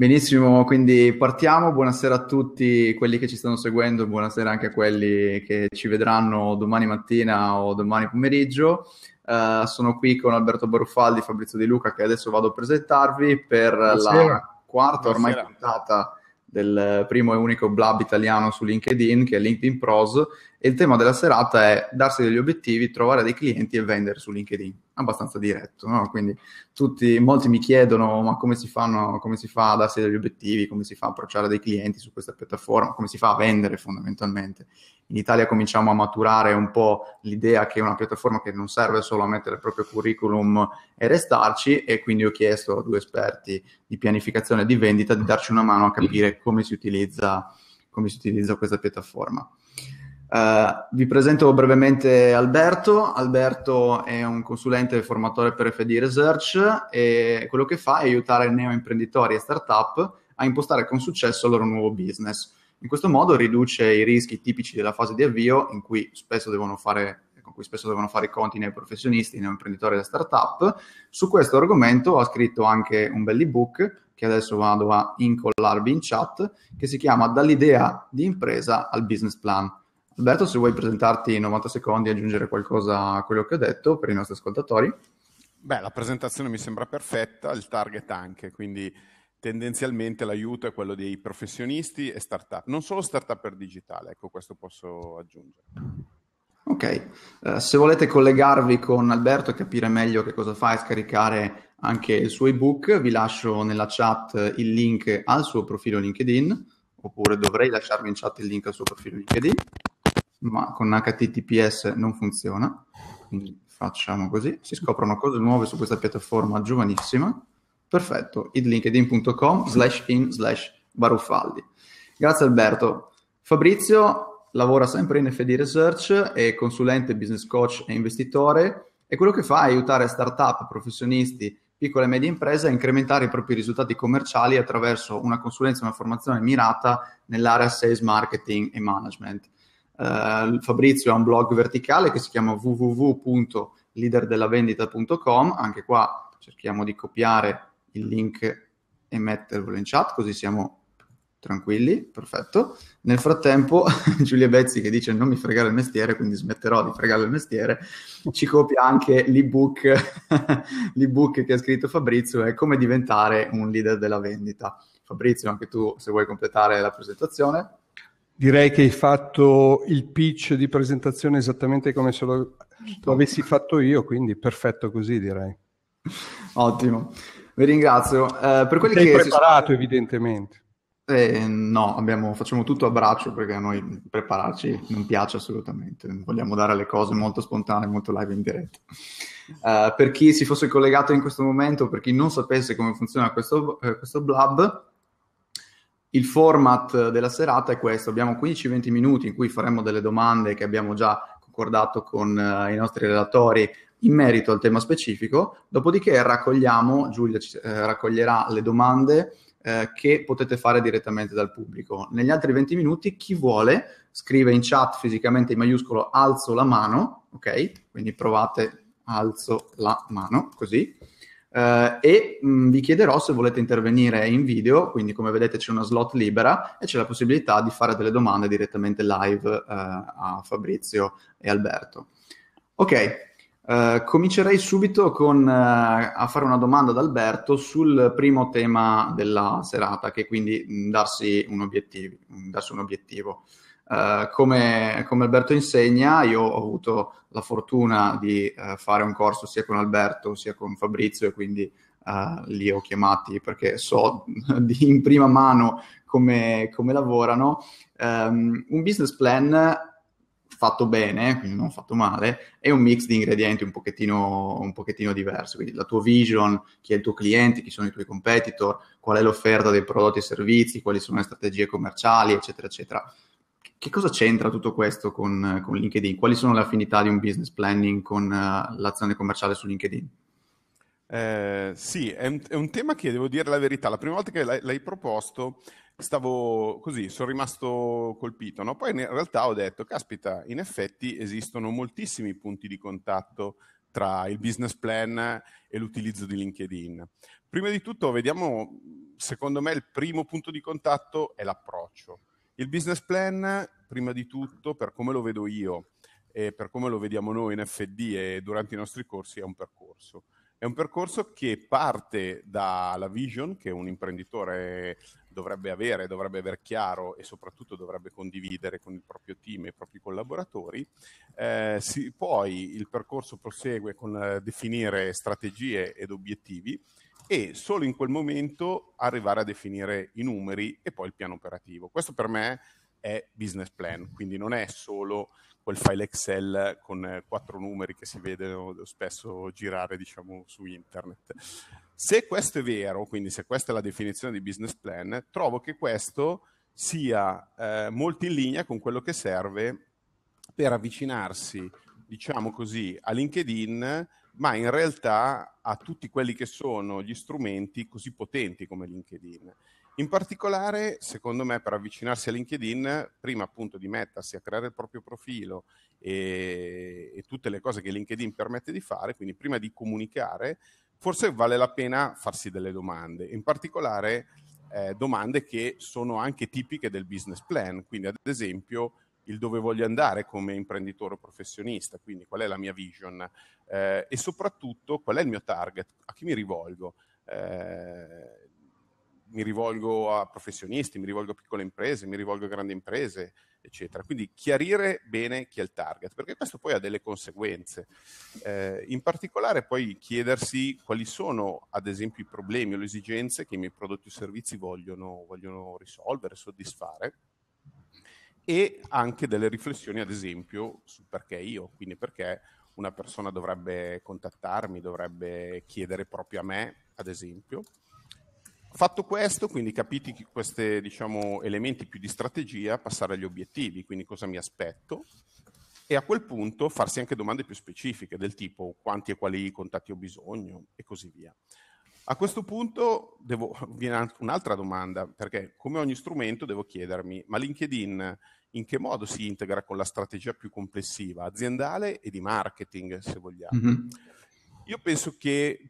Benissimo, quindi partiamo. Buonasera a tutti quelli che ci stanno seguendo, buonasera anche a quelli che ci vedranno domani mattina o domani pomeriggio. Uh, sono qui con Alberto Baruffaldi, Fabrizio Di Luca, che adesso vado a presentarvi per buonasera. la quarta ormai puntata del primo e unico blab italiano su LinkedIn, che è LinkedIn Pros, e il tema della serata è darsi degli obiettivi, trovare dei clienti e vendere su LinkedIn. Abbastanza diretto, no? Quindi tutti, molti mi chiedono ma come si, fanno, come si fa a darsi degli obiettivi, come si fa a approcciare dei clienti su questa piattaforma, come si fa a vendere fondamentalmente. In Italia cominciamo a maturare un po' l'idea che è una piattaforma che non serve solo a mettere il proprio curriculum e restarci e quindi ho chiesto a due esperti di pianificazione e di vendita di darci una mano a capire come si utilizza, come si utilizza questa piattaforma. Uh, vi presento brevemente Alberto. Alberto è un consulente e formatore per FD Research e quello che fa è aiutare neoimprenditori e startup a impostare con successo il loro nuovo business. In questo modo riduce i rischi tipici della fase di avvio in cui spesso devono fare con cui spesso devono fare i conti nei professionisti, nei imprenditori e startup. Su questo argomento ho scritto anche un bell'ebook che adesso vado a incollarvi in chat, che si chiama Dall'idea di impresa al business plan Alberto, se vuoi presentarti in 90 secondi e aggiungere qualcosa a quello che ho detto per i nostri ascoltatori. Beh, la presentazione mi sembra perfetta, il target anche, quindi tendenzialmente l'aiuto è quello dei professionisti e startup, non solo startup per digitale, ecco questo posso aggiungere. Ok, uh, se volete collegarvi con Alberto e capire meglio che cosa fa e scaricare anche il suo ebook, vi lascio nella chat il link al suo profilo LinkedIn, oppure dovrei lasciarvi in chat il link al suo profilo LinkedIn ma con HTTPS non funziona, quindi facciamo così, si scoprono cose nuove su questa piattaforma giovanissima, perfetto, idlinkedin.com slash in slash baruffaldi. Grazie Alberto. Fabrizio lavora sempre in FD Research, è consulente, business coach e investitore e quello che fa è aiutare startup, up professionisti, piccole e medie imprese a incrementare i propri risultati commerciali attraverso una consulenza e una formazione mirata nell'area sales, marketing e management eh, Fabrizio ha un blog verticale che si chiama www.leaderdellavendita.com, anche qua cerchiamo di copiare il link e metterlo in chat così siamo tranquilli, perfetto. Nel frattempo Giulia Bezzi che dice non mi fregare il mestiere, quindi smetterò di fregare il mestiere, ci copia anche l'ebook, l'ebook che ha scritto Fabrizio è come diventare un leader della vendita. Fabrizio, anche tu se vuoi completare la presentazione. Direi che hai fatto il pitch di presentazione esattamente come se lo, lo avessi fatto io, quindi perfetto così direi. Ottimo, vi ringrazio. Eh, per quelli Sei che preparato sono... evidentemente. Eh, no, abbiamo, facciamo tutto a braccio perché a noi prepararci non piace assolutamente, vogliamo dare le cose molto spontanee, molto live in diretta. Eh, per chi si fosse collegato in questo momento, per chi non sapesse come funziona questo, eh, questo blab, il format della serata è questo, abbiamo 15-20 minuti in cui faremo delle domande che abbiamo già concordato con eh, i nostri relatori in merito al tema specifico, dopodiché raccogliamo, Giulia eh, raccoglierà le domande eh, che potete fare direttamente dal pubblico. Negli altri 20 minuti chi vuole scrive in chat fisicamente in maiuscolo alzo la mano, ok? Quindi provate alzo la mano così Uh, e mh, mm, vi chiederò se volete intervenire in video, quindi come vedete c'è una slot libera e c'è la possibilità di fare delle domande direttamente live uh, a Fabrizio e Alberto. Ok, uh, comincerei subito con, a fare una domanda ad Alberto sul primo tema della serata, che è quindi mh, mm, mm, darsi un obiettivo. Darsi un obiettivo. Uh, come, come, Alberto insegna, io ho avuto la fortuna di uh, fare un corso sia con Alberto sia con Fabrizio e quindi uh, li ho chiamati perché so di, in prima mano come, come lavorano. Um, un business plan fatto bene, quindi non fatto male, è un mix di ingredienti un pochettino, un pochettino diverso, quindi la tua vision, chi è il tuo cliente, chi sono i tuoi competitor, qual è l'offerta dei prodotti e servizi, quali sono le strategie commerciali, eccetera, eccetera. Che cosa c'entra tutto questo con, con LinkedIn? Quali sono le affinità di un business planning con uh, l'azione commerciale su LinkedIn? Eh, sì, è un, è un, tema che devo dire la verità. La prima volta che l'hai, l'hai proposto stavo così, sono rimasto colpito. No? Poi in realtà ho detto, caspita, in effetti esistono moltissimi punti di contatto tra il business plan e l'utilizzo di LinkedIn. Prima di tutto, vediamo, secondo me il primo punto di contatto è l'approccio. Il business plan, prima di tutto, per come lo vedo io e per come lo vediamo noi in FD e durante i nostri corsi, è un percorso. È un percorso che parte dalla vision che un imprenditore dovrebbe avere, dovrebbe aver chiaro e soprattutto dovrebbe condividere con il proprio team e i propri collaboratori. Eh, si, poi il percorso prosegue con eh, definire strategie ed obiettivi e solo in quel momento arrivare a definire i numeri e poi il piano operativo. Questo per me è business plan, quindi non è solo quel file Excel con eh, quattro numeri che si vedono spesso girare diciamo, su internet. Se questo è vero, quindi se questa è la definizione di business plan, trovo che questo sia eh, molto in linea con quello che serve per avvicinarsi, diciamo così, a LinkedIn ma in realtà a tutti quelli che sono gli strumenti così potenti come LinkedIn. In particolare, secondo me, per avvicinarsi a LinkedIn, prima appunto di mettersi a creare il proprio profilo e, e tutte le cose che LinkedIn permette di fare, quindi prima di comunicare, forse vale la pena farsi delle domande. In particolare, eh, domande che sono anche tipiche del business plan. Quindi, ad esempio, il dove voglio andare come imprenditore professionista, quindi qual è la mia vision eh, e soprattutto qual è il mio target, a chi mi rivolgo. Eh, mi rivolgo a professionisti, mi rivolgo a piccole imprese, mi rivolgo a grandi imprese, eccetera. Quindi chiarire bene chi è il target, perché questo poi ha delle conseguenze. Eh, in particolare poi chiedersi quali sono, ad esempio, i problemi o le esigenze che i miei prodotti o servizi vogliono, vogliono risolvere, soddisfare e anche delle riflessioni, ad esempio, sul perché io, quindi perché una persona dovrebbe contattarmi, dovrebbe chiedere proprio a me, ad esempio. Fatto questo, quindi capiti questi diciamo, elementi più di strategia, passare agli obiettivi, quindi cosa mi aspetto, e a quel punto farsi anche domande più specifiche del tipo quanti e quali contatti ho bisogno e così via. A questo punto devo, viene un'altra domanda, perché come ogni strumento devo chiedermi, ma LinkedIn in che modo si integra con la strategia più complessiva, aziendale e di marketing, se vogliamo. Mm-hmm. Io penso che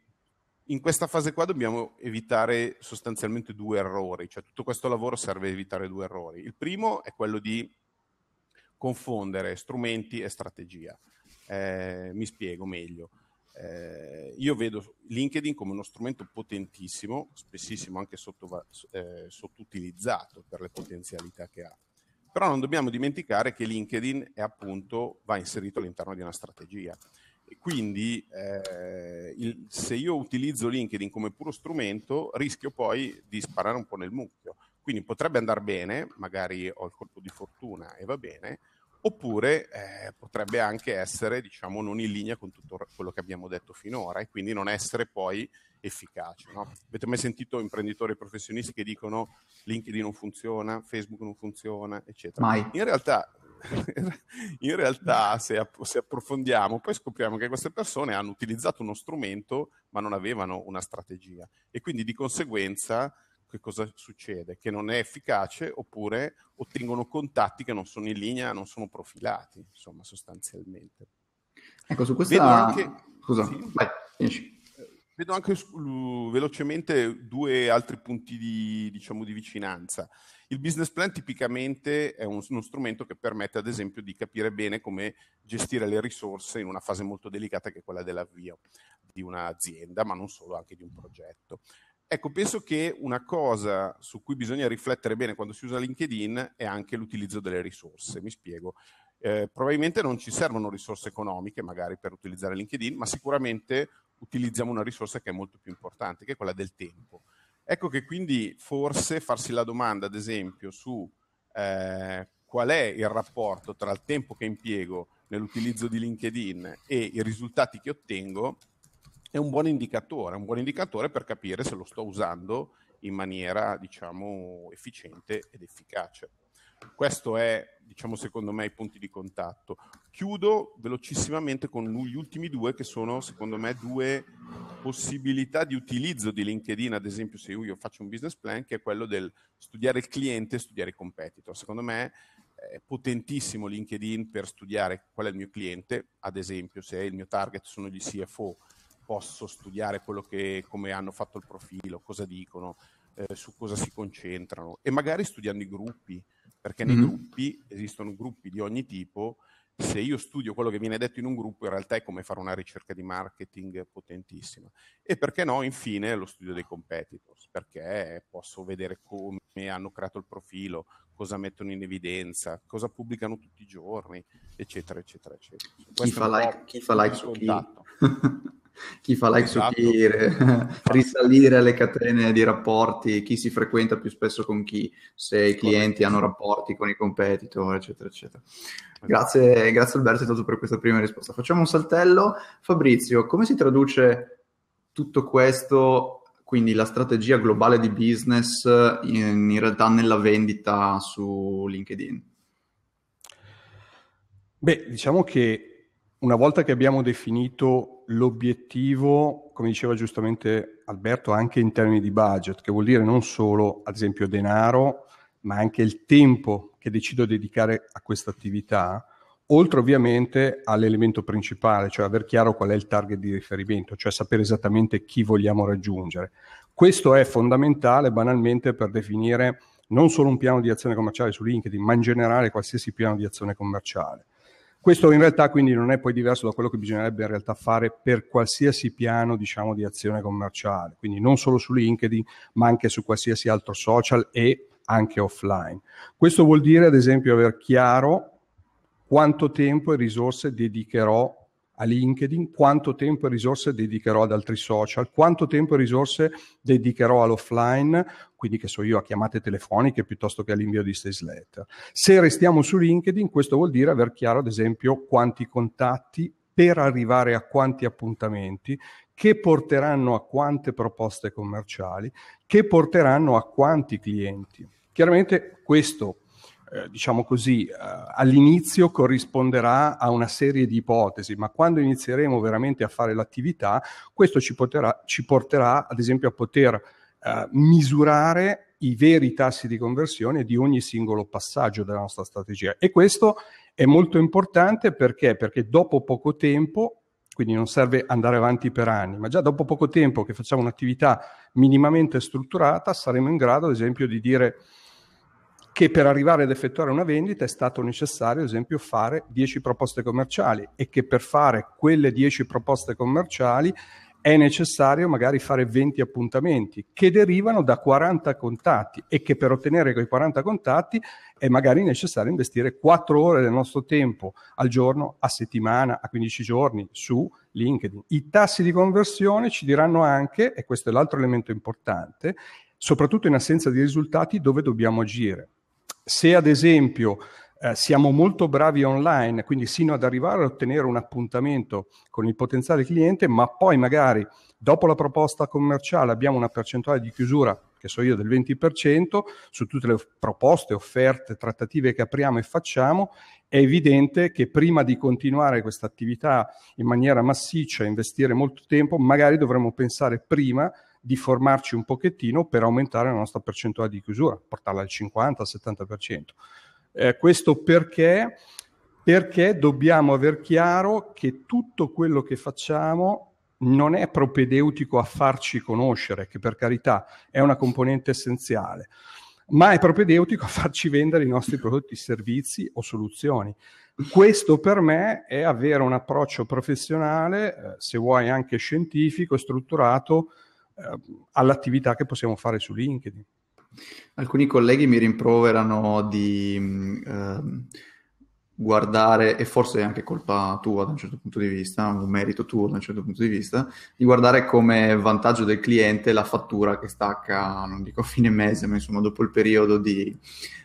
in questa fase qua dobbiamo evitare sostanzialmente due errori, cioè tutto questo lavoro serve a evitare due errori. Il primo è quello di confondere strumenti e strategia. Eh, mi spiego meglio. Eh, io vedo LinkedIn come uno strumento potentissimo, spessissimo anche sotto, eh, sottoutilizzato per le potenzialità che ha. Però non dobbiamo dimenticare che LinkedIn è appunto, va inserito all'interno di una strategia. E quindi eh, il, se io utilizzo LinkedIn come puro strumento, rischio poi di sparare un po' nel mucchio. Quindi potrebbe andare bene, magari ho il colpo di fortuna e va bene, oppure eh, potrebbe anche essere diciamo, non in linea con tutto quello che abbiamo detto finora e quindi non essere poi efficace. No? Avete mai sentito imprenditori professionisti che dicono LinkedIn non funziona, Facebook non funziona, eccetera? Mai. In realtà, in realtà se, app- se approfondiamo, poi scopriamo che queste persone hanno utilizzato uno strumento ma non avevano una strategia e quindi di conseguenza che cosa succede? Che non è efficace oppure ottengono contatti che non sono in linea, non sono profilati, insomma, sostanzialmente. Ecco, su questa... Vedo anche... Scusa, sì. vai, finisci. Eh, vedo anche velocemente due altri punti di, diciamo, di, vicinanza. Il business plan tipicamente è uno strumento che permette, ad esempio, di capire bene come gestire le risorse in una fase molto delicata che è quella dell'avvio di un'azienda, ma non solo, anche di un progetto. Ecco, penso che una cosa su cui bisogna riflettere bene quando si usa LinkedIn è anche l'utilizzo delle risorse. Mi spiego. Eh, probabilmente non ci servono risorse economiche magari per utilizzare LinkedIn, ma sicuramente utilizziamo una risorsa che è molto più importante, che è quella del tempo. Ecco che quindi forse farsi la domanda, ad esempio, su eh, qual è il rapporto tra il tempo che impiego nell'utilizzo di LinkedIn e i risultati che ottengo è un buon indicatore, un buon indicatore per capire se lo sto usando in maniera, diciamo, efficiente ed efficace. Questo è, diciamo, secondo me, i punti di contatto. Chiudo velocissimamente con gli ultimi due che sono, secondo me, due possibilità di utilizzo di LinkedIn, ad esempio, se io faccio un business plan, che è quello del studiare il cliente e studiare i competitor. Secondo me eh, è potentissimo LinkedIn per studiare qual è il mio cliente, ad esempio, se il mio target sono gli CFO posso studiare quello che, come hanno fatto il profilo, cosa dicono, eh, su cosa si concentrano e magari studiando i gruppi, perché nei mm gruppi esistono gruppi di ogni tipo. Se io studio quello che viene detto in un gruppo, in realtà è come fare una ricerca di marketing potentissima. E perché no, infine, lo studio dei competitors, perché posso vedere come hanno creato il profilo, cosa mettono in evidenza, cosa pubblicano tutti i giorni, eccetera, eccetera, eccetera. chi fa, like, chi fa like su chi? chi fa like esatto. su chi, risalire alle catene di rapporti, chi si frequenta più spesso con chi, se i clienti hanno rapporti con i competitor, eccetera, eccetera. Esatto. Grazie, grazie Alberto intanto per questa prima risposta. Facciamo un saltello. Fabrizio, come si traduce tutto questo, quindi la strategia globale di business, in, in realtà nella vendita su LinkedIn? Beh, diciamo che una volta che abbiamo definito l'obiettivo, come diceva giustamente Alberto, anche in termini di budget, che vuol dire non solo, ad esempio, denaro, ma anche il tempo che decido di dedicare a questa attività, oltre ovviamente all'elemento principale, cioè aver chiaro qual è il target di riferimento, cioè sapere esattamente chi vogliamo raggiungere. Questo è fondamentale banalmente per definire non solo un piano di azione commerciale su LinkedIn, ma in generale qualsiasi piano di azione commerciale. Questo in realtà quindi non è poi diverso da quello che bisognerebbe in realtà fare per qualsiasi piano diciamo, di azione commerciale, quindi non solo su LinkedIn ma anche su qualsiasi altro social e anche offline. Questo vuol dire ad esempio aver chiaro quanto tempo e risorse dedicherò a LinkedIn, quanto tempo e risorse dedicherò ad altri social, quanto tempo e risorse dedicherò all'offline, quindi che so io a chiamate telefoniche piuttosto che all'invio di sales letter. Se restiamo su LinkedIn, questo vuol dire aver chiaro ad esempio quanti contatti per arrivare a quanti appuntamenti che porteranno a quante proposte commerciali, che porteranno a quanti clienti. Chiaramente questo eh, diciamo così, eh, all'inizio corrisponderà a una serie di ipotesi, ma quando inizieremo veramente a fare l'attività, questo ci, poterà, ci porterà, ad esempio, a poter eh, misurare i veri tassi di conversione di ogni singolo passaggio della nostra strategia. E questo è molto importante perché, perché dopo poco tempo quindi non serve andare avanti per anni, ma già dopo poco tempo che facciamo un'attività minimamente strutturata saremo in grado, ad esempio, di dire che per arrivare ad effettuare una vendita è stato necessario, ad esempio, fare 10 proposte commerciali e che per fare quelle 10 proposte commerciali è necessario magari fare 20 appuntamenti che derivano da 40 contatti e che per ottenere quei 40 contatti è magari necessario investire 4 ore del nostro tempo al giorno, a settimana, a 15 giorni su LinkedIn. I tassi di conversione ci diranno anche, e questo è l'altro elemento importante, soprattutto in assenza di risultati, dove dobbiamo agire. Se ad esempio eh, siamo molto bravi online, quindi sino ad arrivare ad ottenere un appuntamento con il potenziale cliente, ma poi magari dopo la proposta commerciale abbiamo una percentuale di chiusura che so io del 20%, su tutte le proposte, offerte, trattative che apriamo e facciamo, è evidente che prima di continuare questa attività in maniera massiccia, investire molto tempo, magari dovremmo pensare prima di formarci un pochettino per aumentare la nostra percentuale di chiusura, portarla al 50-70%. Eh, questo perché? Perché dobbiamo aver chiaro che tutto quello che facciamo non è propedeutico a farci conoscere, che per carità è una componente essenziale, ma è propedeutico a farci vendere i nostri prodotti, servizi o soluzioni. Questo per me è avere un approccio professionale, eh, se vuoi anche scientifico, strutturato, Ehm, all'attività che possiamo fare su LinkedIn. Alcuni colleghi mi rimproverano di eh, guardare, e forse è anche colpa tua da un certo punto di vista, un merito tuo da un certo punto di vista, di guardare come vantaggio del cliente la fattura che stacca, non dico a fine mese, ma insomma dopo il periodo di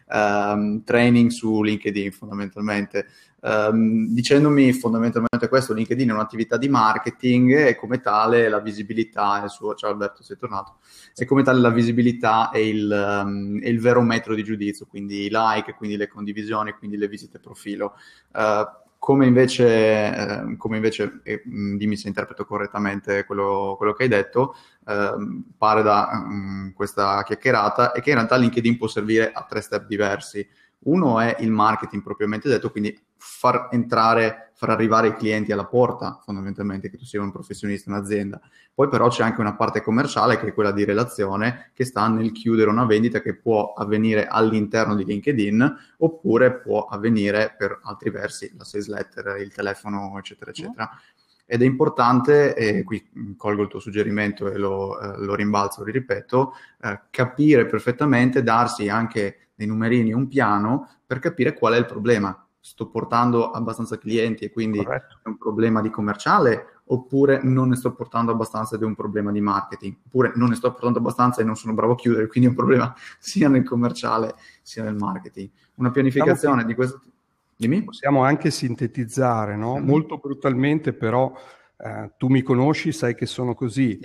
um, training su LinkedIn fondamentalmente. Um, dicendomi fondamentalmente questo, LinkedIn è un'attività di marketing e come tale la visibilità, il suo, ciao Alberto sei tornato, e come tale la visibilità è il, um, è il vero metro di giudizio, quindi i like, quindi le condivisioni, quindi le visite profilo. Uh, come invece, eh, come invece eh, dimmi se interpreto correttamente quello, quello che hai detto, Ehm, pare da mh, mm, questa chiacchierata, è che in realtà LinkedIn può servire a tre step diversi. Uno è il marketing propriamente detto, quindi far entrare, far arrivare i clienti alla porta, fondamentalmente, che tu sia un professionista, un'azienda. Poi però c'è anche una parte commerciale, che è quella di relazione, che sta nel chiudere una vendita che può avvenire all'interno di LinkedIn, oppure può avvenire per altri versi, la sales letter, il telefono, eccetera, eccetera. Mm-hmm ed è importante, e qui colgo il tuo suggerimento e lo, eh, lo rimbalzo, lo ripeto, eh, capire perfettamente, darsi anche dei numerini, un piano per capire qual è il problema. Sto portando abbastanza clienti e quindi Corretto. è un problema di commerciale oppure non ne sto portando abbastanza ed è un problema di marketing, oppure non ne sto portando abbastanza e non sono bravo a chiudere, quindi è un problema sia nel commerciale sia nel marketing. Una pianificazione diciamo di questo tipo Dimmi? Possiamo anche sintetizzare, no? mm molto brutalmente però, eh, tu mi conosci, sai che sono così.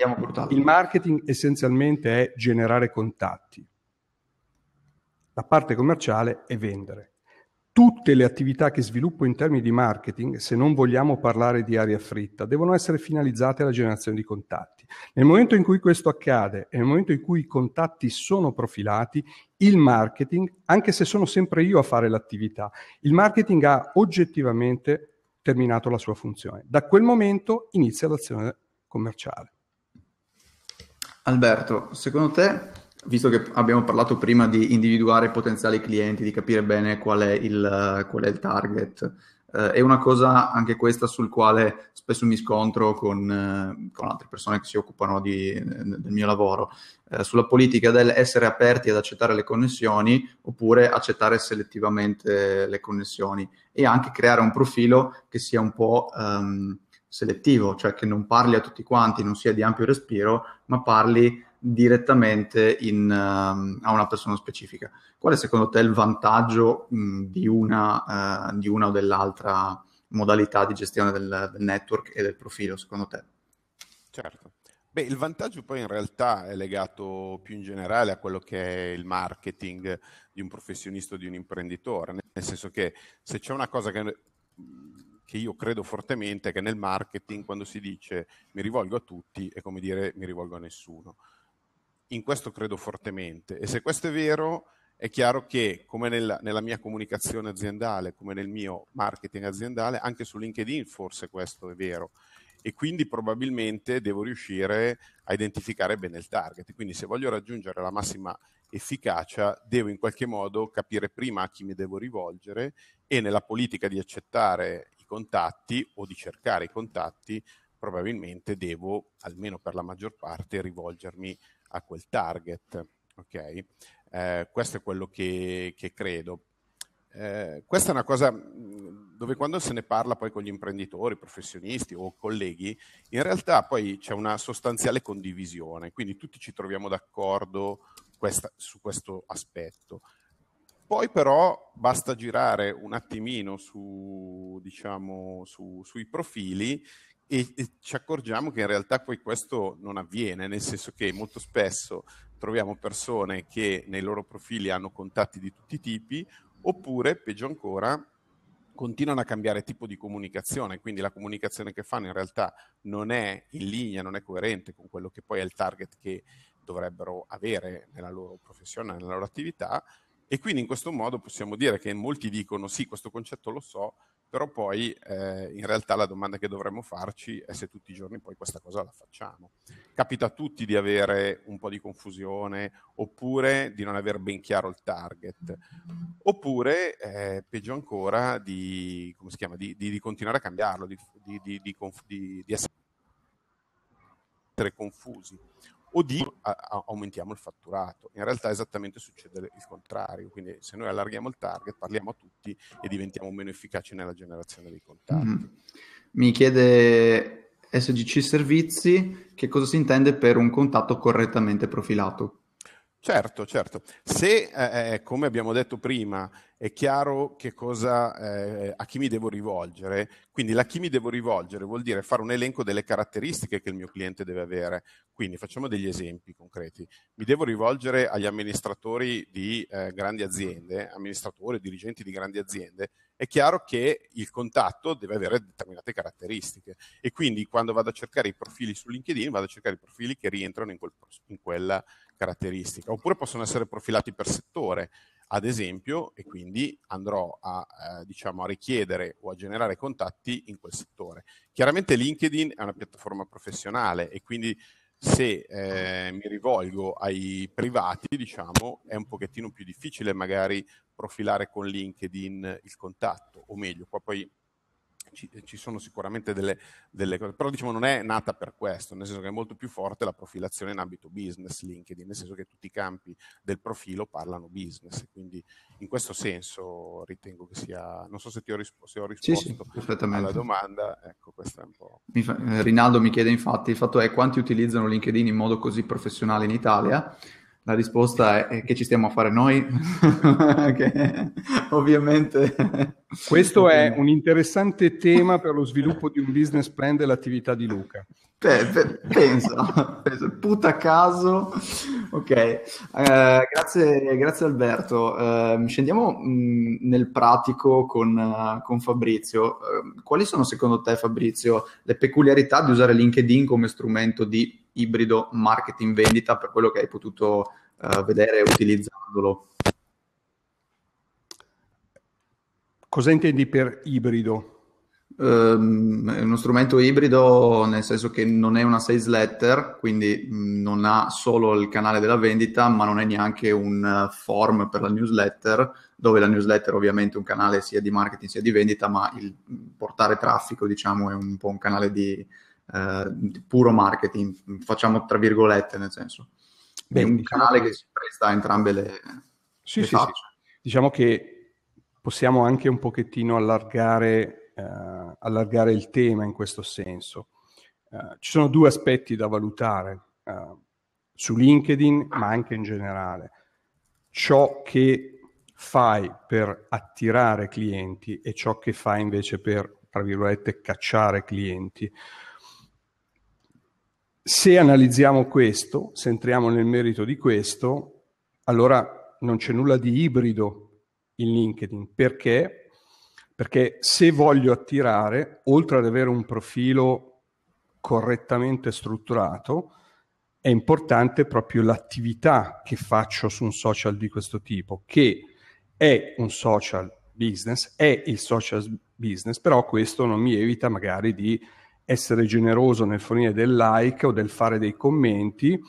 Il marketing essenzialmente è generare contatti. La parte commerciale è vendere tutte le attività che sviluppo in termini di marketing, se non vogliamo parlare di aria fritta, devono essere finalizzate alla generazione di contatti. Nel momento in cui questo accade e nel momento in cui i contatti sono profilati, il marketing, anche se sono sempre io a fare l'attività, il marketing ha oggettivamente terminato la sua funzione. Da quel momento inizia l'azione commerciale. Alberto, secondo te visto che abbiamo parlato prima di individuare potenziali clienti, di capire bene qual è il, qual è il target, eh, è una cosa anche questa sul quale spesso mi scontro con, eh, con altre persone che si occupano di, eh, del mio lavoro, eh, sulla politica dell'essere aperti ad accettare le connessioni oppure accettare selettivamente le connessioni e anche creare un profilo che sia un po'... Ehm, selettivo, cioè che non parli a tutti quanti, non sia di ampio respiro, ma parli direttamente in, uh, a una persona specifica. Qual è secondo te il vantaggio mh, di, una, uh, di, una, o dell'altra modalità di gestione del, del, network e del profilo, secondo te? Certo. Beh, il vantaggio poi in realtà è legato più in generale a quello che è il marketing di un professionista o di un imprenditore, nel senso che se c'è una cosa che che io credo fortemente è che nel marketing quando si dice mi rivolgo a tutti è come dire mi rivolgo a nessuno in questo credo fortemente e se questo è vero è chiaro che come nella, nella mia comunicazione aziendale, come nel mio marketing aziendale, anche su LinkedIn forse questo è vero e quindi probabilmente devo riuscire a identificare bene il target. Quindi se voglio raggiungere la massima efficacia, devo in qualche modo capire prima a chi mi devo rivolgere e nella politica di accettare i contatti o di cercare i contatti, probabilmente devo, almeno per la maggior parte, rivolgermi a a quel target. Ok, Eh, questo è quello che, che credo. Eh, questa è una cosa mm, dove quando se ne parla poi con gli imprenditori, professionisti o colleghi, in realtà poi c'è una sostanziale condivisione, quindi tutti ci troviamo d'accordo questa, su questo aspetto. Poi però basta girare un attimino su, diciamo, su, sui profili e, e ci accorgiamo che in realtà poi questo non avviene, nel senso che molto spesso troviamo persone che nei loro profili hanno contatti di tutti i tipi, oppure, peggio ancora, continuano a cambiare tipo di comunicazione, quindi la comunicazione che fanno in realtà non è in linea, non è coerente con quello che poi è il target che dovrebbero avere nella loro professione, nella loro attività, e quindi in questo modo possiamo dire che molti dicono sì, questo concetto lo so, però poi eh, in realtà la domanda che dovremmo farci è se tutti i giorni poi questa cosa la facciamo. Capita a tutti di avere un po' di confusione oppure di non aver ben chiaro il target, oppure eh, peggio ancora di, chiama, di, di, di, continuare a cambiarlo, di, essere confusi o di aumentiamo il fatturato. In realtà esattamente succede il contrario, quindi se noi allarghiamo il target parliamo a tutti e diventiamo meno efficaci nella generazione dei contatti. Mm. Mi chiede SGC Servizi che cosa si intende per un contatto correttamente profilato. Certo, certo. Se, eh, eh, eh, come abbiamo detto prima, è chiaro cosa, eh, a chi mi devo rivolgere, quindi a chi mi devo rivolgere vuol dire fare un elenco delle caratteristiche che il mio cliente deve avere. Quindi facciamo degli esempi concreti. Mi devo rivolgere agli amministratori di eh, grandi aziende, amministratori, dirigenti di grandi aziende. È chiaro che il contatto deve avere determinate caratteristiche e quindi quando vado a cercare i profili su LinkedIn vado a cercare i profili che rientrano in, quel, in quella caratteristica, oppure possono essere profilati per settore, ad esempio, e quindi andrò a, eh, diciamo, a richiedere o a generare contatti in quel settore. Chiaramente LinkedIn è una piattaforma professionale e quindi se eh, mi rivolgo ai privati, diciamo, è un pochettino più difficile magari profilare con LinkedIn il contatto, o meglio, qua poi ci, eh, ci sono sicuramente delle, delle, cose, però diciamo non è nata per questo, nel senso che è molto più forte la profilazione in ambito business LinkedIn, nel senso che tutti i campi del profilo parlano business, quindi in questo senso ritengo che sia, non so se ti ho, rispo, se ho risposto sì, sì, alla domanda, ecco questa è un po'... Mi fa, eh, Rinaldo mi chiede infatti, il fatto è quanti utilizzano LinkedIn in modo così professionale in Italia? La risposta è che ci stiamo a fare noi, che, ovviamente. Questo è un interessante tema per lo sviluppo di un business plan dell'attività di Luca. Pensa, puta caso. Ok, uh, grazie, grazie, Alberto. Uh, scendiamo mh, nel pratico con, uh, con Fabrizio. Ehm, quali sono secondo te, Fabrizio, le peculiarità di usare LinkedIn come strumento di ibrido marketing vendita per quello che hai potuto uh, vedere utilizzandolo. Cosa intendi per ibrido? Um, è uno strumento ibrido nel senso che non è una sales letter, quindi mm, non ha solo il canale della vendita, ma non è neanche un eh, form per la newsletter, dove la newsletter ovviamente è un canale sia di marketing sia di vendita, ma il mm, portare traffico, diciamo, è un po' un canale di, eh, puro marketing, facciamo tra virgolette, nel senso. Beh, è un diciamo canale che si presta a entrambe le... Sì, le sì, sì, Diciamo che possiamo anche un pochettino allargare, eh, allargare il tema in questo senso. Eh, ci sono due aspetti da valutare eh, su LinkedIn, ma anche in generale. Ciò che fai per attirare clienti e ciò che fai invece per, tra virgolette, cacciare clienti. Se analizziamo questo, se entriamo nel merito di questo, allora non c'è nulla di ibrido in LinkedIn. Perché? Perché se voglio attirare, oltre ad avere un profilo correttamente strutturato, è importante proprio l'attività che faccio su un social di questo tipo, che è un social business, è il social business, però questo non mi evita magari di essere generoso nel fornire del like o del fare dei commenti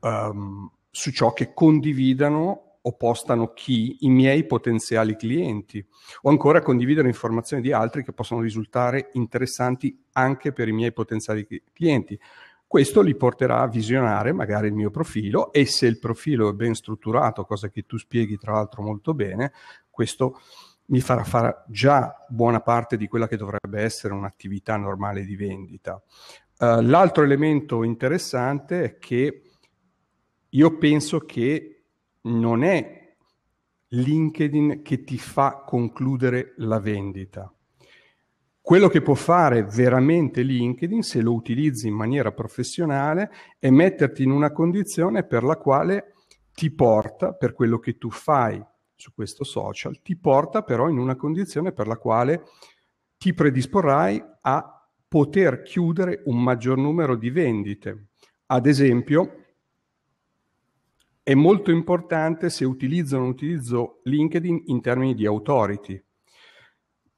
um, su ciò che condividano o postano chi? I miei potenziali clienti. O ancora condividere informazioni di altri che possono risultare interessanti anche per i miei potenziali clienti. Questo li porterà a visionare magari il mio profilo e se il profilo è ben strutturato, cosa che tu spieghi tra l'altro molto bene, questo mi farà fare già buona parte di quella che dovrebbe essere un'attività normale di vendita. Uh, l'altro elemento interessante è che io penso che non è LinkedIn che ti fa concludere la vendita. Quello che può fare veramente LinkedIn, se lo utilizzi in maniera professionale, è metterti in una condizione per la quale ti porta, per quello che tu fai, su questo social ti porta però in una condizione per la quale ti predisporrai a poter chiudere un maggior numero di vendite. Ad esempio, è molto importante se utilizzo o non utilizzo LinkedIn in termini di authority,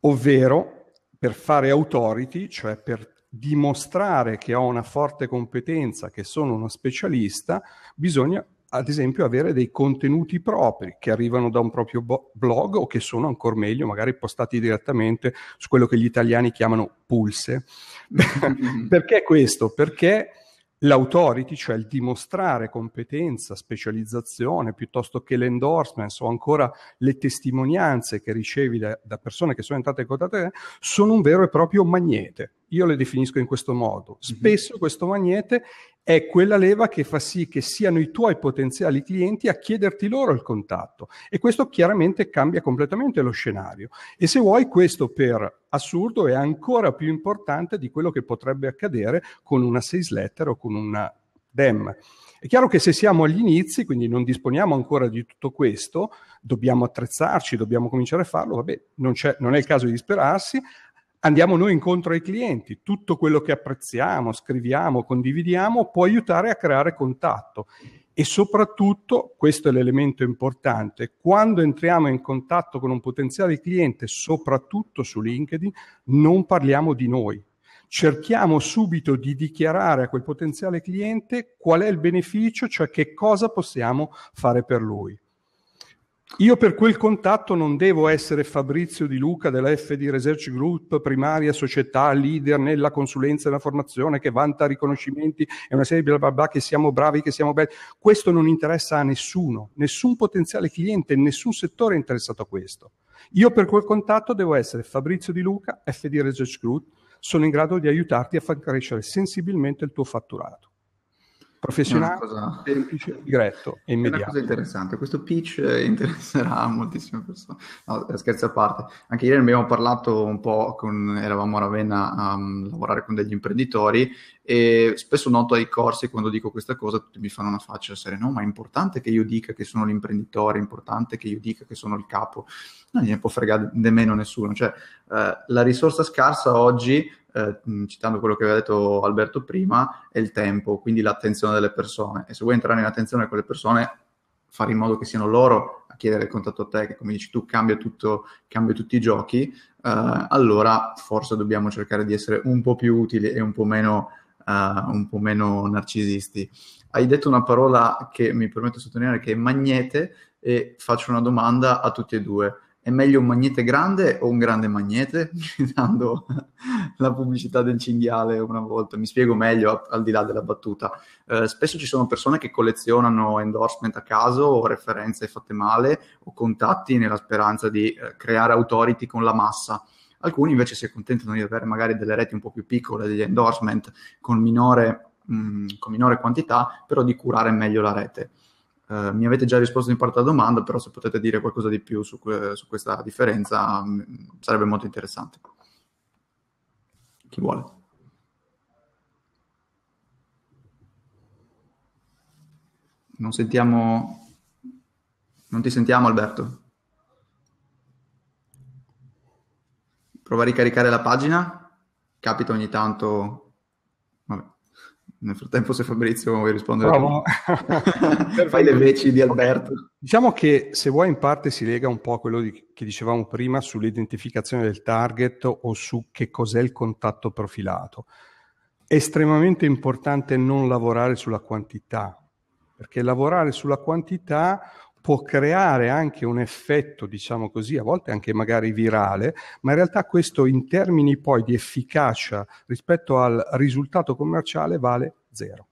ovvero per fare authority, cioè per dimostrare che ho una forte competenza, che sono uno specialista, bisogna ad esempio avere dei contenuti propri che arrivano da un proprio bo- blog o che sono ancora meglio magari postati direttamente su quello che gli italiani chiamano pulse. Perché questo? Perché l'authority, cioè il dimostrare competenza, specializzazione, piuttosto che l'endorsement o ancora le testimonianze che ricevi da, da persone che sono entrate in contatto con te, sono un vero e proprio magnete io le definisco in questo modo. Mhm. Spesso mm-hmm. questo magnete è quella leva che fa sì che siano i tuoi potenziali clienti a chiederti loro il contatto e questo chiaramente cambia completamente lo scenario e se vuoi questo per assurdo è ancora più importante di quello che potrebbe accadere con una sales letter o con una DEM. È chiaro che se siamo agli inizi, quindi non disponiamo ancora di tutto questo, dobbiamo attrezzarci, dobbiamo cominciare a farlo, vabbè, non, non è il caso di disperarsi, andiamo noi incontro ai clienti, tutto quello che apprezziamo, scriviamo, condividiamo può aiutare a creare contatto e soprattutto, questo è l'elemento importante, quando entriamo in contatto con un potenziale cliente, soprattutto su LinkedIn, non parliamo di noi. Cerchiamo subito di dichiarare a quel potenziale cliente qual è il beneficio, cioè che cosa possiamo fare per lui. Io per quel contatto non devo essere Fabrizio Di Luca della FD Research Group, primaria società, leader nella consulenza e nella formazione che vanta riconoscimenti e una serie di bla bla bla che siamo bravi, che siamo belli. Questo non interessa a nessuno, nessun potenziale cliente, nessun settore è interessato a questo. Io per quel contatto devo essere Fabrizio Di Luca, FD Research Group, sono in grado di aiutarti a far crescere sensibilmente il tuo fatturato professionale, cosa... semplice, diretto e immediato. È una cosa interessante, questo pitch eh, interesserà moltissime persone. No, scherzo a parte, anche ieri abbiamo parlato un po', con, eravamo a Ravenna a um, lavorare con degli imprenditori e spesso noto ai corsi quando dico questa cosa tutti mi fanno una faccia seria, no ma è importante che io dica che sono l'imprenditore, è importante che io dica che sono il capo, non gliene può fregare nemmeno nessuno, cioè eh, la risorsa scarsa oggi eh, citando quello che aveva detto Alberto prima, è il tempo, quindi l'attenzione delle persone. E se vuoi entrare in attenzione con le persone, fare in modo che siano loro a chiedere il contatto a te, che come dici tu cambia, tutto, cambia tutti i giochi, eh, allora forse dobbiamo cercare di essere un po' più utili e un po' meno, eh, un po meno narcisisti. Hai detto una parola che mi permetto di sottolineare che è magnete e faccio una domanda a tutti e due è meglio un magnete grande o un grande magnete? Dando la pubblicità del cinghiale una volta, mi spiego meglio al di là della battuta. Eh, spesso ci sono persone che collezionano endorsement a caso o referenze fatte male o contatti nella speranza di eh, creare authority con la massa. Alcuni invece si accontentano di avere magari delle reti un po' più piccole, degli endorsement con minore, mh, mm, con minore quantità, però di curare meglio la rete. Eh, mi avete già risposto in parte alla domanda, però se potete dire qualcosa di più su, su questa differenza mm, sarebbe molto interessante. Chi vuole? Non sentiamo... Non ti sentiamo Alberto? Prova a ricaricare la pagina. Capita ogni tanto nel frattempo, se Fabrizio vuoi rispondere, Provo. fai le veci di Alberto. Diciamo che se vuoi, in parte si lega un po' a quello di, che dicevamo prima sull'identificazione del target o su che cos'è il contatto profilato. È estremamente importante non lavorare sulla quantità, perché lavorare sulla quantità può creare anche un effetto, diciamo così, a volte anche magari virale, ma in realtà questo in termini poi di efficacia rispetto al risultato commerciale vale zero.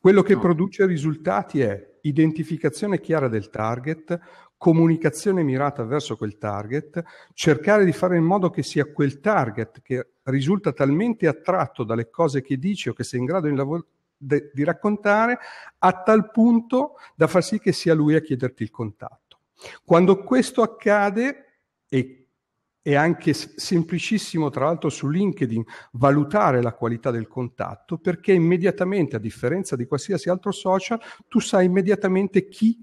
Quello che no. produce risultati è identificazione chiara del target, comunicazione mirata verso quel target, cercare di fare in modo che sia quel target che risulta talmente attratto dalle cose che dici o che sei in grado di, lav- de, di raccontare, a tal punto da far sì che sia lui a chiederti il contatto. Quando questo accade, e è anche semplicissimo, tra l'altro, su LinkedIn valutare la qualità del contatto perché immediatamente, a differenza di qualsiasi altro social, tu sai immediatamente chi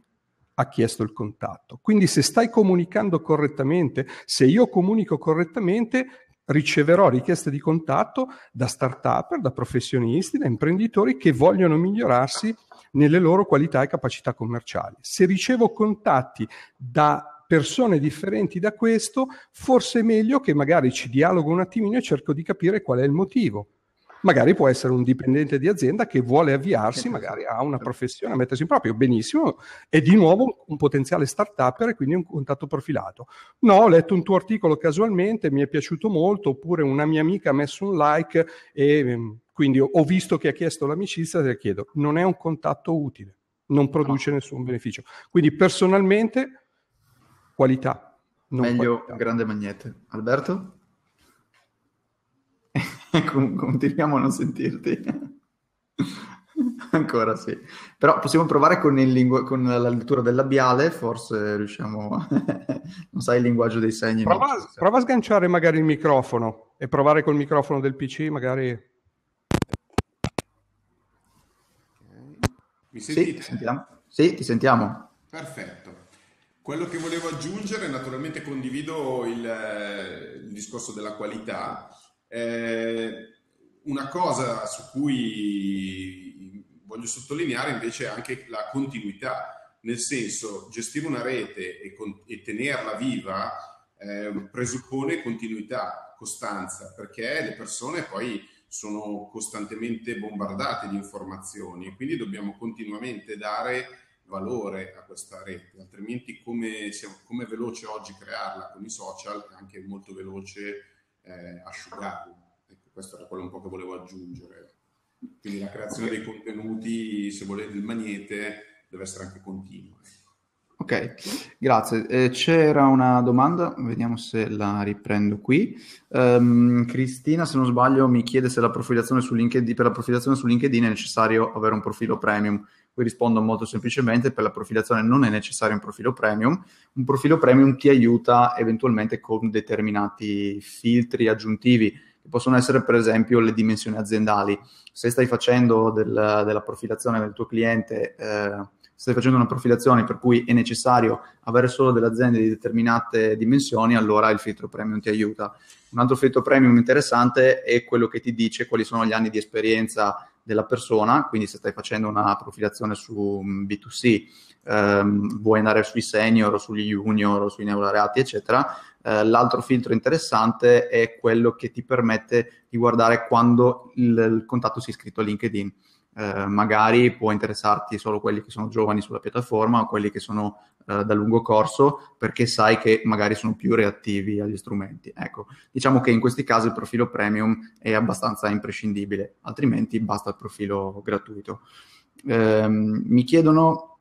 ha chiesto il contatto. Quindi se stai comunicando correttamente, se io comunico correttamente, riceverò richieste di contatto da start-up, da professionisti, da imprenditori che vogliono migliorarsi nelle loro qualità e capacità commerciali. Se ricevo contatti da persone differenti da questo, forse è meglio che magari ci dialogo un attimino e cerco di capire qual è il motivo magari può essere un dipendente di azienda che vuole avviarsi magari a una professione, a mettersi in proprio, benissimo, è di nuovo un potenziale start up e quindi un contatto profilato. No, ho letto un tuo articolo casualmente, mi è piaciuto molto, oppure una mia amica ha messo un like e ehm, quindi ho visto che ha chiesto l'amicizia, te la chiedo, non è un contatto utile, non produce no. nessun beneficio. Quindi personalmente qualità. Meglio qualità. grande magnete. Alberto? Continuiamo a non sentirti. Ancora sì. Però possiamo provare con, lingu- con la lettura del labiale, forse riusciamo... non sai il linguaggio dei segni. Prova, no? prova, a sganciare magari il microfono e provare col microfono del PC magari... Mi sentite? Sì, sentiamo. sì, ti sentiamo. Perfetto. Quello che volevo aggiungere, naturalmente condivido il, eh, il discorso della qualità eh, una cosa su cui voglio sottolineare invece è anche la continuità, nel senso gestire una rete e, con, e tenerla viva eh, presuppone continuità, costanza, perché le persone poi sono costantemente bombardate di informazioni e quindi dobbiamo continuamente dare valore a questa rete, altrimenti come, come è veloce oggi crearla con i social è anche molto veloce eh, asciugati. Ecco, questo era quello un po' che volevo aggiungere. Quindi la creazione okay. dei contenuti, se volete, il magnete deve essere anche continua. Ecco. Ok, grazie. Eh, c'era una domanda, vediamo se la riprendo qui. Um, Cristina, se non sbaglio, mi chiede se per la profilazione su LinkedIn è necessario avere un profilo premium. Qui rispondo molto semplicemente, per la profilazione non è necessario un profilo premium, un profilo premium ti aiuta eventualmente con determinati filtri aggiuntivi che possono essere per esempio le dimensioni aziendali. Se stai facendo del, della profilazione del tuo cliente eh, stai facendo una profilazione per cui è necessario avere solo delle aziende di determinate dimensioni, allora il filtro premium ti aiuta. Un altro filtro premium interessante è quello che ti dice quali sono gli anni di esperienza della persona, quindi se stai facendo una profilazione su mm, B2C, ehm, vuoi andare sui senior, sugli junior, sui neolaureati, eccetera, eh, l'altro filtro interessante è quello che ti permette di guardare quando il, il contatto è iscritto a LinkedIn. Eh, magari può interessarti solo quelli che sono giovani sulla piattaforma o quelli che sono eh, da lungo corso perché sai che magari sono più reattivi agli strumenti. Ecco, diciamo che in questi casi il profilo premium è abbastanza imprescindibile, altrimenti basta il profilo gratuito. Eh, mi chiedono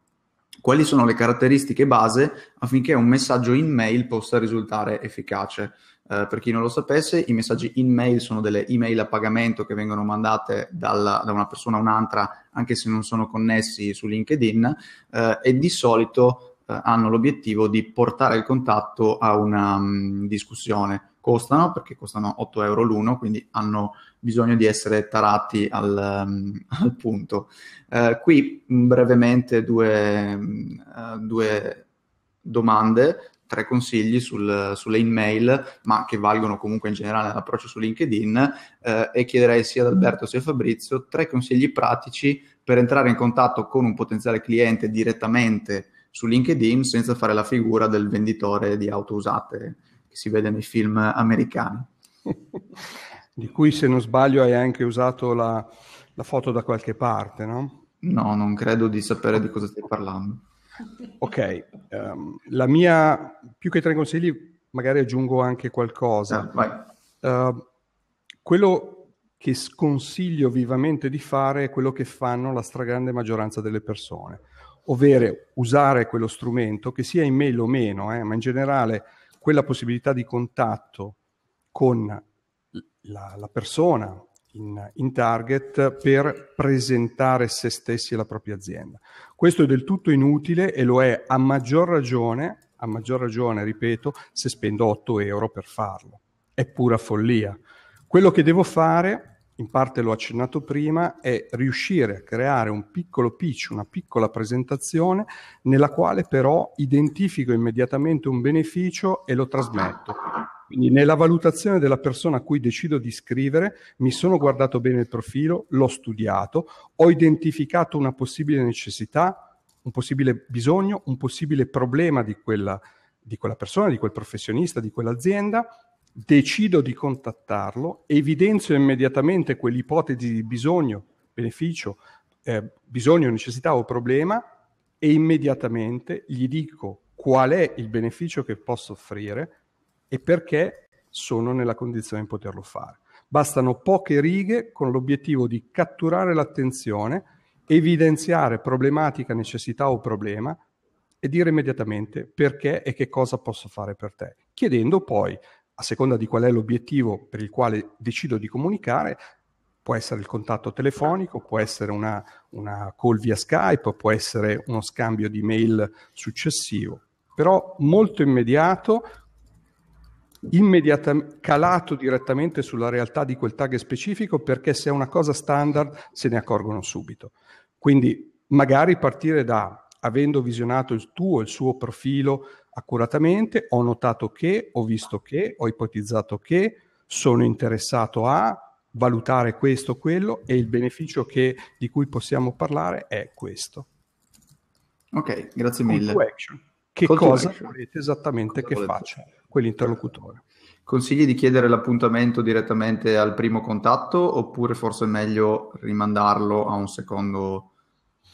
quali sono le caratteristiche base affinché un messaggio in mail possa risultare efficace. Eh, per chi non lo sapesse, i messaggi in mail sono delle email a pagamento che vengono mandate dalla, da una persona a un'altra, anche se non sono connessi su LinkedIn, eh, e di solito eh, hanno l'obiettivo di portare il contatto a una mh, mm, discussione. Costano perché costano 8 euro l'uno, quindi hanno bisogno di essere tarati al, mh, mm, al punto. Eh, qui mm, brevemente due, eh, due, domande, tre consigli sul, sulle email, ma che valgono comunque in generale l'approccio su LinkedIn. Eh, e chiederei sia ad Alberto sia a Fabrizio tre consigli pratici per entrare in contatto con un potenziale cliente direttamente su LinkedIn senza fare la figura del venditore di auto usate che si vede nei film americani. di cui se non sbaglio hai anche usato la, la foto da qualche parte, no? No, non credo di sapere di cosa stai parlando. Ok, um, la mia, più che tre consigli, magari aggiungo anche qualcosa. Ah, uh, quello che sconsiglio vivamente di fare è quello che fanno la stragrande maggioranza delle persone, ovvero usare quello strumento, che sia email o meno, eh, ma in generale quella possibilità di contatto con la, la persona in, in, target per presentare se stessi e la propria azienda. Questo è del tutto inutile e lo è a maggior ragione, a maggior ragione, ripeto, se spendo 8 euro per farlo. È pura follia. Quello che devo fare in parte l'ho accennato prima, è riuscire a creare un piccolo pitch, una piccola presentazione nella quale però identifico immediatamente un beneficio e lo trasmetto. Quindi nella valutazione della persona a cui decido di scrivere mi sono guardato bene il profilo, l'ho studiato, ho identificato una possibile necessità, un possibile bisogno, un possibile problema di quella, di quella persona, di quel professionista, di quell'azienda decido di contattarlo, evidenzio immediatamente quell'ipotesi di bisogno, beneficio, eh, bisogno, necessità o problema e immediatamente gli dico qual è il beneficio che posso offrire e perché sono nella condizione di poterlo fare. Bastano poche righe con l'obiettivo di catturare l'attenzione, evidenziare problematica, necessità o problema e dire immediatamente perché e che cosa posso fare per te, chiedendo poi a seconda di qual è l'obiettivo per il quale decido di comunicare, può essere il contatto telefonico, può essere una, una call via Skype, può essere uno scambio di mail successivo, però molto immediato, immediata, calato direttamente sulla realtà di quel tag specifico perché se è una cosa standard se ne accorgono subito. Quindi magari partire da, avendo visionato il tuo, il suo profilo, accuratamente, ho notato che, ho visto che, ho ipotizzato che, sono interessato a valutare questo o quello e il beneficio che, di cui possiamo parlare è questo. Ok, grazie mille. Che Call cosa volete esattamente cosa che volete. faccia quell'interlocutore? Consigli di chiedere l'appuntamento direttamente al primo contatto oppure forse è meglio rimandarlo a un secondo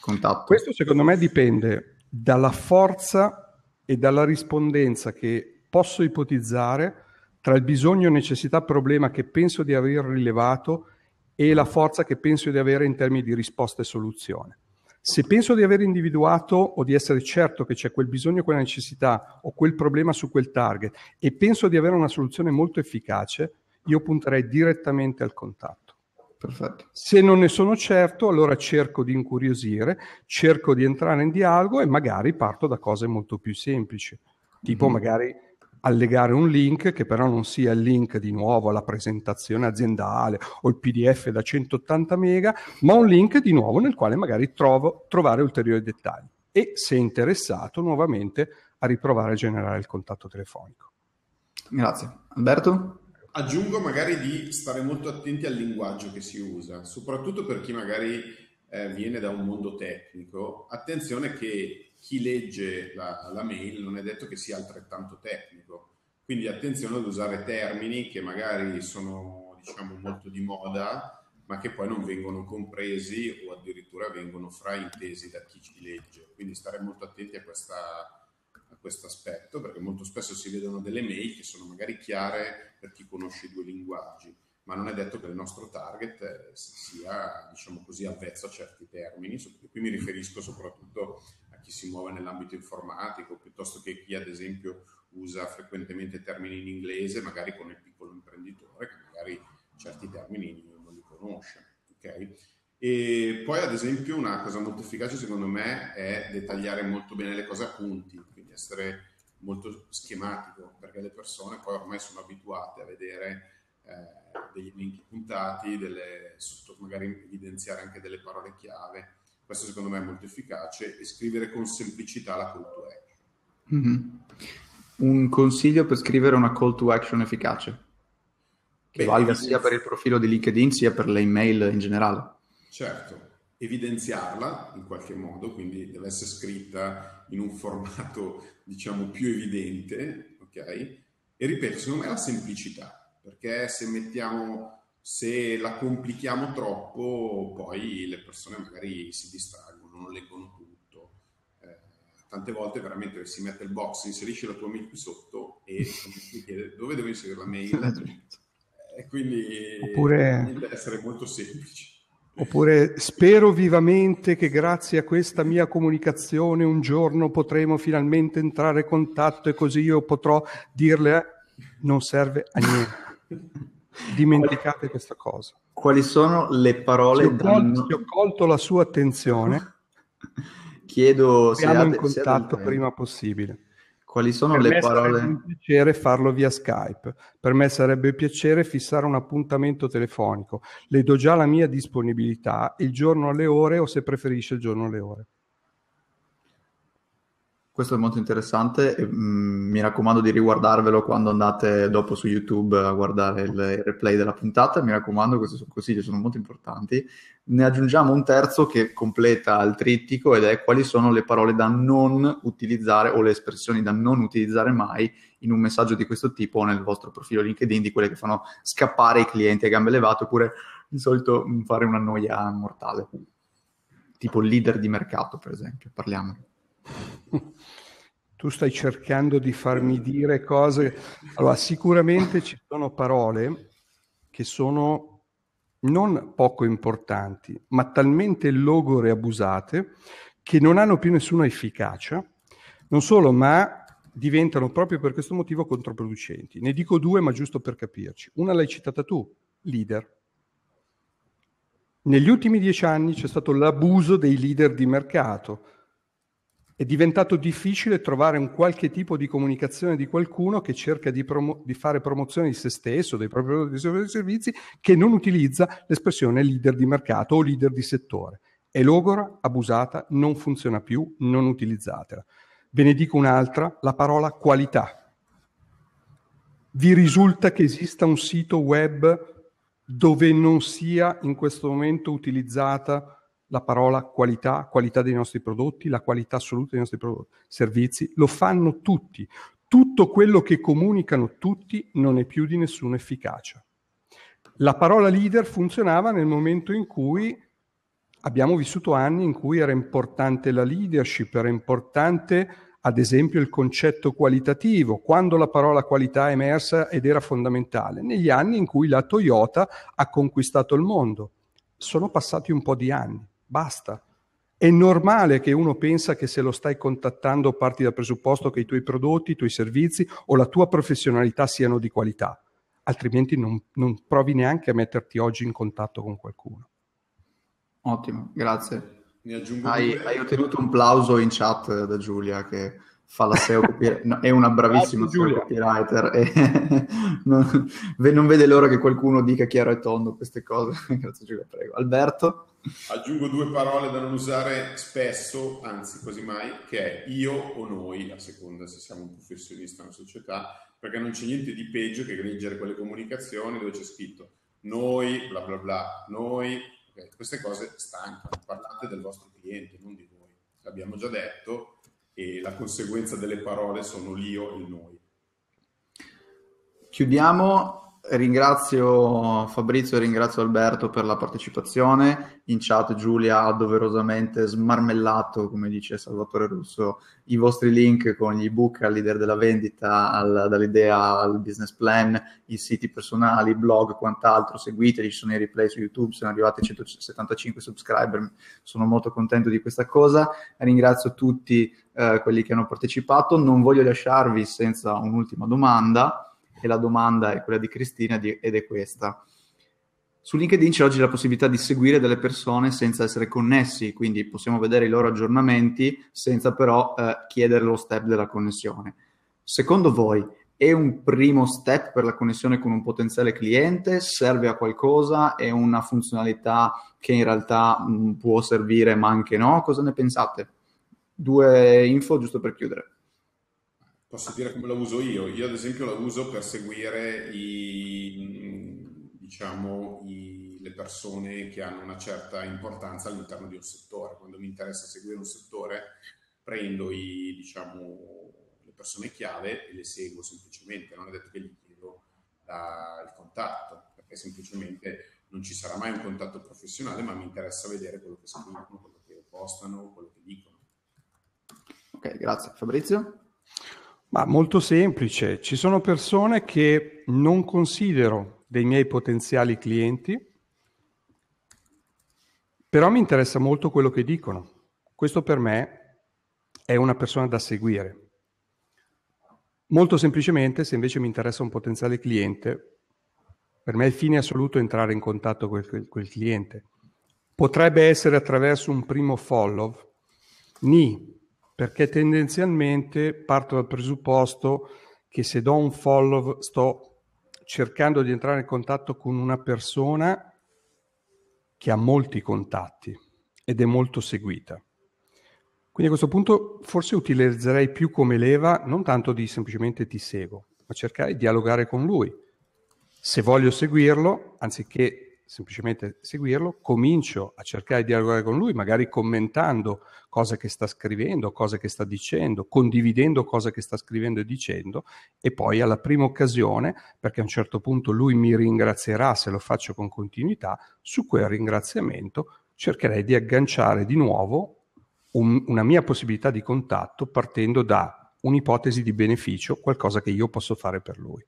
contatto? Questo secondo me dipende dalla forza e dalla rispondenza che posso ipotizzare tra il bisogno, necessità, problema che penso di aver rilevato e la forza che penso di avere in termini di risposta e soluzione. Se penso di aver individuato o di essere certo che c'è quel bisogno, quella necessità o quel problema su quel target e penso di avere una soluzione molto efficace, io punterei direttamente al contatto. Perfetto. Se non ne sono certo, allora cerco di incuriosire, cerco di entrare in dialogo e magari parto da cose molto più semplici, tipo mm-hmm. magari allegare un link che però non sia il link di nuovo alla presentazione aziendale o il PDF da 180 mega, ma un link di nuovo nel quale magari trovo, trovare ulteriori dettagli e se interessato nuovamente a riprovare a generare il contatto telefonico. Grazie. Alberto? aggiungo magari di stare molto attenti al linguaggio che si usa, soprattutto per chi magari eh, viene da un mondo tecnico. Attenzione che chi legge la, la mail non è detto che sia altrettanto tecnico, quindi attenzione ad usare termini che magari sono diciamo, molto di moda, ma che poi non vengono compresi o addirittura vengono fraintesi da chi ci legge. Quindi stare molto attenti a questa questo aspetto, perché molto spesso si vedono delle mail che sono magari chiare per chi conosce i due linguaggi, ma non è detto che il nostro target eh, sia, diciamo così, avvezzo a certi termini. Qui mi riferisco soprattutto a chi si muove nell'ambito informatico, piuttosto che chi, ad esempio, usa frequentemente termini in inglese, magari con il piccolo imprenditore, che magari certi termini non li conosce. Okay? E poi, ad esempio, una cosa molto efficace secondo me è dettagliare molto bene le cose a punti essere molto schematico, perché le persone poi ormai sono abituate a vedere eh, degli link puntati, delle, magari evidenziare anche delle parole chiave. Questo secondo me è molto efficace e scrivere con semplicità la call to action. Mm-hmm. Un consiglio per scrivere una call to action efficace? Che Beh, valga sia per il profilo di LinkedIn sia per le email in generale. Certo, evidenziarla in qualche modo, quindi deve essere scritta in un formato diciamo più evidente, ok? E ripeto, secondo me è la semplicità, perché se mettiamo se la complichiamo troppo, poi le persone magari si distraggono, non leggono tutto. Eh, tante volte veramente si mette il box, inserisci la tua mail qui sotto e ti chiede dove devo inserire la mail. E eh, quindi Oppure... deve essere molto semplice. Oppure spero vivamente che grazie a questa mia comunicazione un giorno potremo finalmente entrare in contatto e così io potrò dirle eh, non serve a niente. Dimenticate questa cosa. Quali sono le parole se ho, colto, ho colto la sua attenzione. Chiedo Siamo se siamo in contatto prima possibile. Quali sono per le parole? Per me Sarebbe un piacere farlo via Skype. Per me sarebbe piacere fissare un appuntamento telefonico. Le do già la mia disponibilità il giorno alle ore o se preferisce il giorno alle ore. Questo è molto interessante. E, mh, mm, mi raccomando di riguardarvelo quando andate dopo su YouTube a guardare il, il replay della puntata. Mi raccomando, questi sono consigli sono molto importanti ne aggiungiamo un terzo che completa il trittico ed è quali sono le parole da non utilizzare o le espressioni da non utilizzare mai in un messaggio di questo tipo o nel vostro profilo LinkedIn, di quelle che fanno scappare i clienti a gambe levate oppure di solito mm, fare una noia mortale, tipo leader di mercato per esempio, parliamone. Tu stai cercando di farmi dire cose. Allora, sicuramente ci sono parole che sono non poco importanti, ma talmente logore e abusate che non hanno più nessuna efficacia, non solo, ma diventano proprio per questo motivo controproducenti. Ne dico due, ma giusto per capirci. Una l'hai citata tu, leader. Negli ultimi dieci anni c'è stato l'abuso dei leader di mercato, è diventato difficile trovare un qualche tipo di comunicazione di qualcuno che cerca di, promo- di fare promozione di se stesso, dei propri prodotti e servizi, che non utilizza l'espressione leader di mercato o leader di settore. È logora, abusata, non funziona più, non utilizzatela. Ve ne dico un'altra, la parola qualità. Vi risulta che esista un sito web dove non sia in questo momento utilizzata la parola qualità, qualità dei nostri prodotti, la qualità assoluta dei nostri prodotti, servizi, lo fanno tutti. Tutto quello che comunicano tutti non è più di nessuna efficacia. La parola leader funzionava nel momento in cui abbiamo vissuto anni in cui era importante la leadership, era importante ad esempio il concetto qualitativo, quando la parola qualità è emersa ed era fondamentale, negli anni in cui la Toyota ha conquistato il mondo. Sono passati un po' di anni Basta. È normale che uno pensa che se lo stai contattando parti dal presupposto che i tuoi prodotti, i tuoi servizi o la tua professionalità siano di qualità, altrimenti non, non provi neanche a metterti oggi in contatto con qualcuno. Ottimo, grazie. Hai, hai, ottenuto un plauso in chat da Giulia che fa la SEO copywriter, no, è una bravissima SEO copywriter e non, non vede l'ora che qualcuno dica chiaro e tondo queste cose. Grazie Giulia, prego. Alberto? Aggiungo due parole da non usare spesso, anzi quasi mai, che è io o noi, a seconda se siamo un professionista o una società, perché non c'è niente di peggio che leggere quelle comunicazioni dove c'è scritto noi, bla bla bla, noi. Okay. Queste cose stancano, parlate del vostro cliente, non di voi. L'abbiamo già detto e la conseguenza delle parole sono l'io e il noi. Chiudiamo Ringrazio Fabrizio e ringrazio Alberto per la partecipazione. In chat Giulia ha doverosamente smarmellato, come dice Salvatore Russo, i vostri link con gli ebook al leader della vendita, al, dall'idea al business plan, i siti personali, i blog, quant'altro. Seguiteli, ci sono i replay su YouTube, sono arrivati 175 subscriber, sono molto contento di questa cosa. Ringrazio tutti eh, quelli che hanno partecipato. Non voglio lasciarvi senza un'ultima domanda e la domanda è quella di Cristina di, ed è questa. Su LinkedIn c'è oggi la possibilità di seguire delle persone senza essere connessi, quindi possiamo vedere i loro aggiornamenti senza però eh, chiedere lo step della connessione. Secondo voi è un primo step per la connessione con un potenziale cliente? Serve a qualcosa? È una funzionalità che in realtà mh, mm, può servire ma anche no? Cosa ne pensate? Due info giusto per chiudere posso dire come la uso io. Io ad esempio la uso per seguire i, diciamo, i, le persone che hanno una certa importanza all'interno di un settore. Quando mi interessa seguire un settore prendo i, diciamo, le persone chiave e le seguo semplicemente, non è detto che gli chiedo la, il contatto, perché semplicemente non ci sarà mai un contatto professionale, ma mi interessa vedere quello che scrivono, quello che postano, quello che dicono. Ok, grazie. Fabrizio? Ma molto semplice, ci sono persone che non considero dei miei potenziali clienti, però mi interessa molto quello che dicono. Questo per me è una persona da seguire. Molto semplicemente, se invece mi interessa un potenziale cliente, per me è il fine assoluto entrare in contatto con quel, quel cliente. Potrebbe essere attraverso un primo follow, ni perché tendenzialmente parto dal presupposto che se do un follow sto cercando di entrare in contatto con una persona che ha molti contatti ed è molto seguita. Quindi a questo punto forse utilizzerei più come leva non tanto di semplicemente ti seguo, ma cercare di dialogare con lui. Se voglio seguirlo, anziché semplicemente seguirlo, comincio a cercare di dialogare con lui, magari commentando cose che sta scrivendo, cose che sta dicendo, condividendo cose che sta scrivendo e dicendo e poi alla prima occasione, perché a un certo punto lui mi ringrazierà se lo faccio con continuità, su quel ringraziamento cercherei di agganciare di nuovo un, una mia possibilità di contatto partendo da un'ipotesi di beneficio, qualcosa che io posso fare per lui.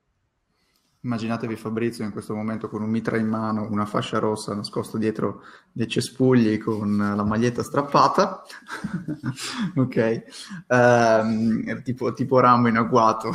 Immaginatevi Fabrizio in questo momento con un mitra in mano, una fascia rossa nascosta dietro dei cespugli con la maglietta strappata, ok, um, tipo, tipo ramo in agguato.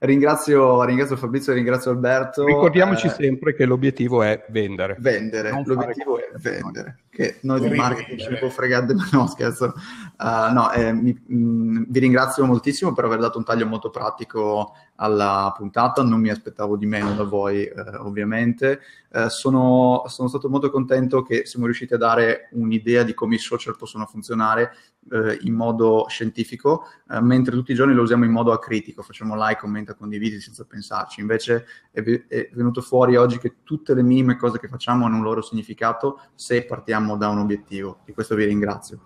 Ringrazio, ringrazio Fabrizio, ringrazio Alberto. Ricordiamoci eh, sempre che l'obiettivo è vendere. Vendere, non l'obiettivo è vendere. Che noi di marketing ci ne può fregare, ma no scherzo. Uh, no, eh, mi, mh, mm, vi ringrazio moltissimo per aver dato un taglio molto pratico alla puntata, non mi aspettavo di meno da voi eh, ovviamente. Eh, sono, sono, stato molto contento che siamo riusciti a dare un'idea di come i social possono funzionare eh, in modo scientifico, mentre tutti i giorni lo usiamo in modo acritico, facciamo like, commenti a condividere senza pensarci. Invece è, è, venuto fuori oggi che tutte le minime cose che facciamo hanno un loro significato se partiamo da un obiettivo. Di questo vi ringrazio.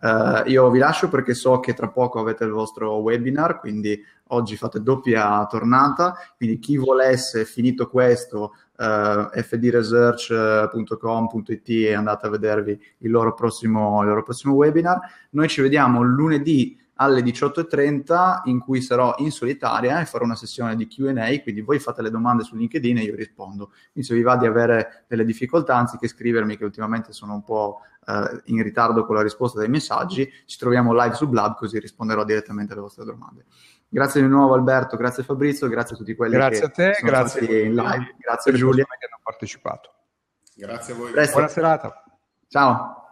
Uh, io vi lascio perché so che tra poco avete il vostro webinar, quindi oggi fate doppia tornata, quindi chi volesse finito questo uh, eh, fdresearch.com.it e andate a vedervi il loro, prossimo, il loro prossimo webinar. Noi ci vediamo lunedì alle 18.30 in cui sarò in solitaria e farò una sessione di QA, quindi voi fate le domande su LinkedIn e io rispondo. Quindi se vi va di avere delle difficoltà, anziché scrivermi che ultimamente sono un po' eh, in ritardo con la risposta dei messaggi, ci troviamo live su Blab così risponderò direttamente alle vostre domande. Grazie di nuovo Alberto, grazie Fabrizio, grazie a tutti quelli grazie che a te, sono grazie stati in live, grazie a Giulia che hanno partecipato. Grazie a voi. Presto. Buona serata. Ciao.